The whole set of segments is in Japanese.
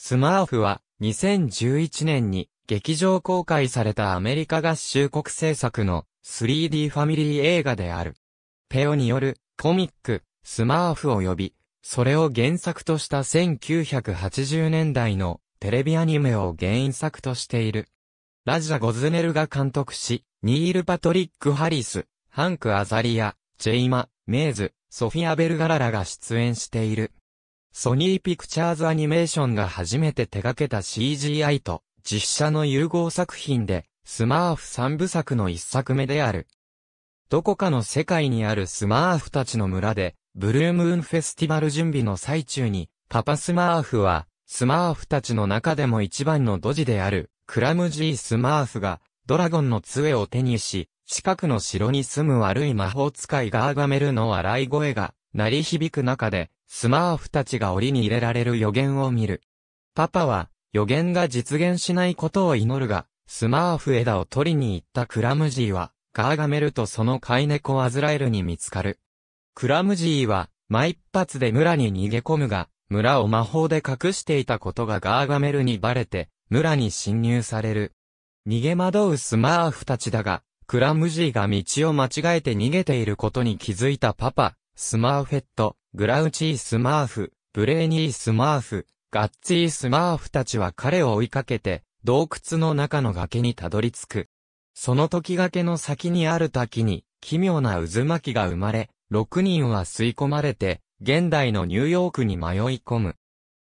スマーフは2011年に劇場公開されたアメリカ合衆国制作の 3D ファミリー映画である。ペオによるコミックスマーフを呼びそれを原作とした1980年代のテレビアニメを原作としている。ラジャ・ゴズネルが監督し、ニール・パトリック・ハリス、ハンク・アザリア、ジェイマ、メイズ、ソフィア・ベルガララが出演している。ソニーピクチャーズアニメーションが初めて手掛けた CGI と実写の融合作品で、スマーフ三部作の一作目である。どこかの世界にあるスマーフたちの村で、ブルームーンフェスティバル準備の最中に、パパスマーフは、スマーフたちの中でも一番のドジである、クラムジースマーフが、ドラゴンの杖を手にし、近くの城に住む悪い魔法使いガーガメルの笑い声が、鳴り響く中で、スマーフたちが檻に入れられる予言を見る。パパは、予言が実現しないことを祈るが、スマーフ枝を取りに行ったクラムジーは、ガーガメルとその飼い猫アズラエルに見つかる。クラムジーは、ま一発で村に逃げ込むが、村を魔法で隠していたことがガーガメルにバレて、村に侵入される。逃げ惑うスマーフたちだが、クラムジーが道を間違えて逃げていることに気づいたパパ、スマーフェット、グラウチースマーフ、ブレーニースマーフ、ガッツィースマーフたちは彼を追いかけて、洞窟の中の崖にたどり着く。その時崖の先にある滝に、奇妙な渦巻きが生まれ、6人は吸い込まれて、現代のニューヨークに迷い込む。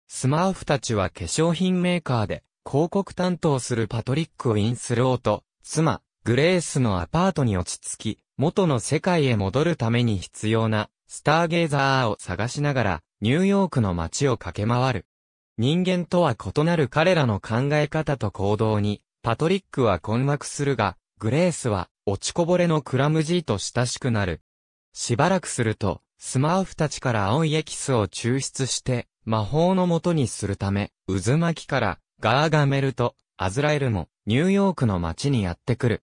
スマーフたちは化粧品メーカーで、広告担当するパトリック・ウィンスローと、妻、グレースのアパートに落ち着き、元の世界へ戻るために必要なスターゲイザーを探しながら、ニューヨークの街を駆け回る。人間とは異なる彼らの考え方と行動に、パトリックは困惑するが、グレースは、落ちこぼれのクラムジーと親しくなる。しばらくすると、スマーフたちから青いエキスを抽出して、魔法の元にするため、渦巻きから、ガーガメルと、アズラエルも、ニューヨークの街にやってくる。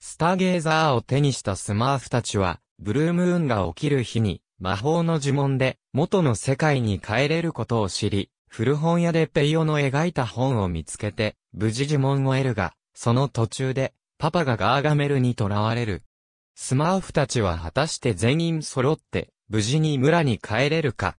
スターゲーザーを手にしたスマーフたちは、ブルームーンが起きる日に、魔法の呪文で元の世界に帰れることを知り、古本屋でペイオの描いた本を見つけて、無事呪文を得るが、その途中で、パパがガーガメルに囚われる。スマーフたちは果たして全員揃って、無事に村に帰れるか。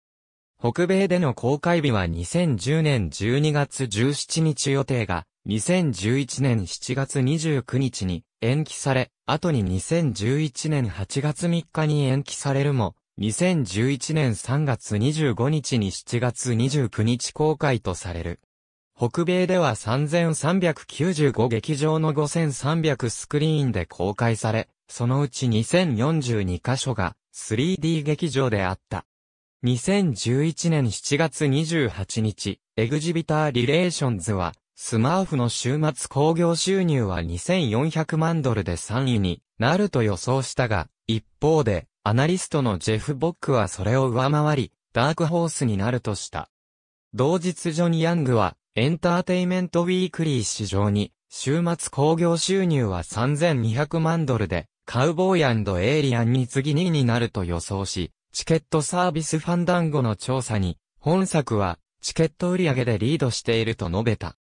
北米での公開日は2010年12月17日予定が、2011年7月29日に延期され、後に2011年8月3日に延期されるも、2011年3月25日に7月29日公開とされる。北米では3395劇場の5300スクリーンで公開され、そのうち2042カ所が 3D 劇場であった。2011年7月28日、エグジビター・リレーションズは、スマーフの週末興行収入は2400万ドルで3位になると予想したが、一方で、アナリストのジェフ・ボックはそれを上回り、ダークホースになるとした。同日ジョニー・ヤングは、エンターテイメント・ウィークリー市場に、週末興行収入は3200万ドルで、カウボーイエイリアンに次2位になると予想し、チケットサービスファンダンゴの調査に、本作は、チケット売上でリードしていると述べた。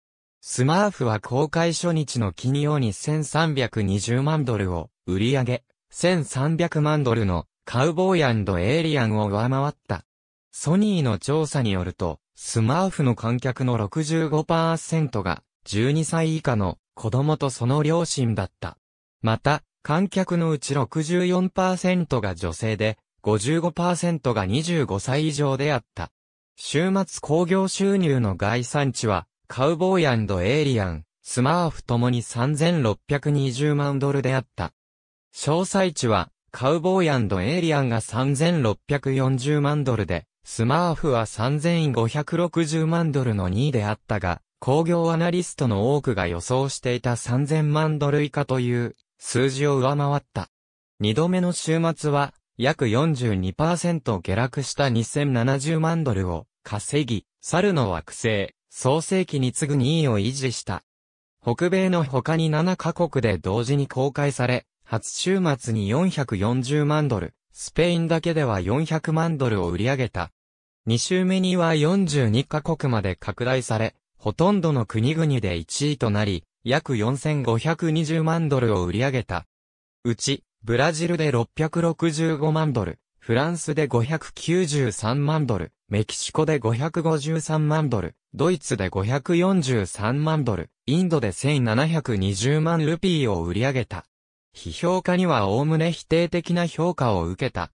スマーフは公開初日の金曜に1320万ドルを売り上げ、1300万ドルのカウボーイエイリアンを上回った。ソニーの調査によると、スマーフの観客の65%が12歳以下の子供とその両親だった。また、観客のうち64%が女性で、55%が25歳以上であった。週末工業収入の概算値はカウボーイエイリアン、スマーフともに3620万ドルであった。詳細値は、カウボーイエイリアンが3640万ドルで、スマーフは3560万ドルの2位であったが、工業アナリストの多くが予想していた3000万ドル以下という数字を上回った。二度目の週末は約42%下落した2070万ドルを稼ぎ、猿の惑星創世紀に次ぐ2位を維持した。北米の他に7カ国で同時に公開され、初週末に440万ドル、スペインだけでは400万ドルを売り上げた。2週目には42カ国まで拡大され、ほとんどの国々で1位となり、約4520万ドルを売り上げた。うち、ブラジルで665万ドル、フランスで593万ドル、メキシコで553万ドル、ドイツで543万ドル、インドで1720万ルピーを売り上げた。批評家にはおおむね否定的な評価を受けた。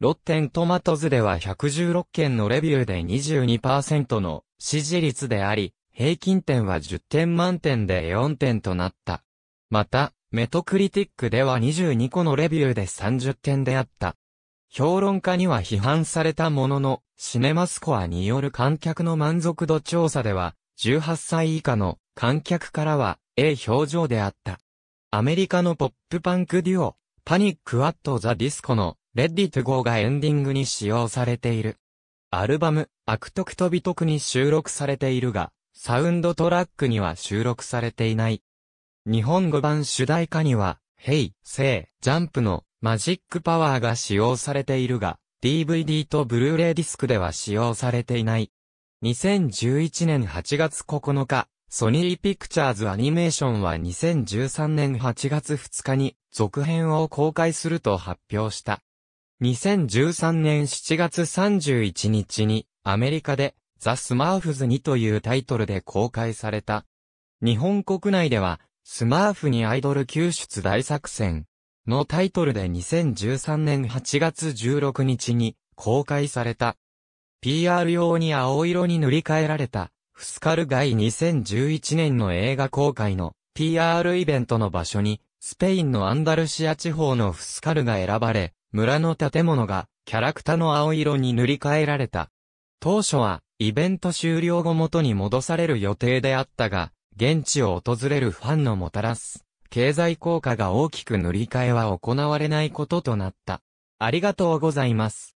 ロッテントマトズでは116件のレビューで22%の支持率であり、平均点は10点満点で4点となった。また、メトクリティックでは22個のレビューで30点であった。評論家には批判されたものの、シネマスコアによる観客の満足度調査では、18歳以下の観客からは、ええ表情であった。アメリカのポップパンクデュオ、パニック・アット・ザ・ディスコの、レッディ・トゥ・ゴーがエンディングに使用されている。アルバム、悪徳と美徳に収録されているが、サウンドトラックには収録されていない。日本語版主題歌には、ヘイ、セイ、ジャンプのマジックパワーが使用されているが、DVD とブルーレイディスクでは使用されていない。2011年8月9日、ソニーピクチャーズアニメーションは2013年8月2日に続編を公開すると発表した。2013年7月31日にアメリカでザ・スマーフズ2というタイトルで公開された。日本国内ではスマーフにアイドル救出大作戦のタイトルで2013年8月16日に公開された。PR 用に青色に塗り替えられた、フスカル街2011年の映画公開の PR イベントの場所に、スペインのアンダルシア地方のフスカルが選ばれ、村の建物がキャラクターの青色に塗り替えられた。当初は、イベント終了後元に戻される予定であったが、現地を訪れるファンのもたらす経済効果が大きく塗り替えは行われないこととなった。ありがとうございます。